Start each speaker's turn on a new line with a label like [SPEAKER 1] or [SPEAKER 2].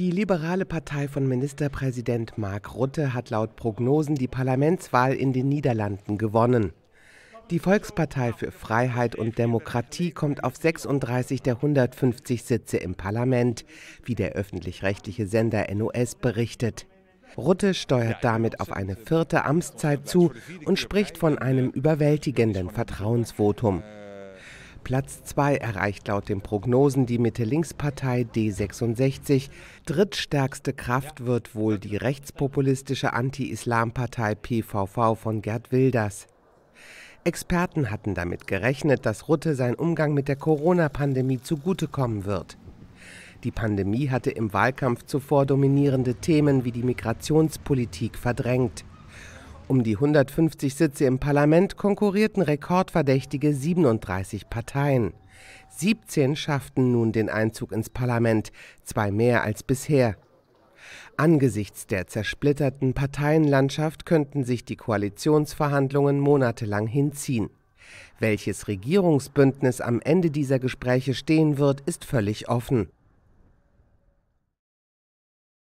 [SPEAKER 1] Die liberale Partei von Ministerpräsident Mark Rutte hat laut Prognosen die Parlamentswahl in den Niederlanden gewonnen. Die Volkspartei für Freiheit und Demokratie kommt auf 36 der 150 Sitze im Parlament, wie der öffentlich-rechtliche Sender NOS berichtet. Rutte steuert damit auf eine vierte Amtszeit zu und spricht von einem überwältigenden Vertrauensvotum. Platz 2 erreicht laut den Prognosen die Mitte-Links-Partei D66. Drittstärkste Kraft wird wohl die rechtspopulistische Anti-Islam-Partei PVV von Gerd Wilders. Experten hatten damit gerechnet, dass Rutte sein Umgang mit der Corona-Pandemie zugutekommen wird. Die Pandemie hatte im Wahlkampf zuvor dominierende Themen wie die Migrationspolitik verdrängt. Um die 150 Sitze im Parlament konkurrierten rekordverdächtige 37 Parteien. 17 schafften nun den Einzug ins Parlament, zwei mehr als bisher. Angesichts der zersplitterten Parteienlandschaft könnten sich die Koalitionsverhandlungen monatelang hinziehen. Welches Regierungsbündnis am Ende dieser Gespräche stehen wird, ist völlig offen.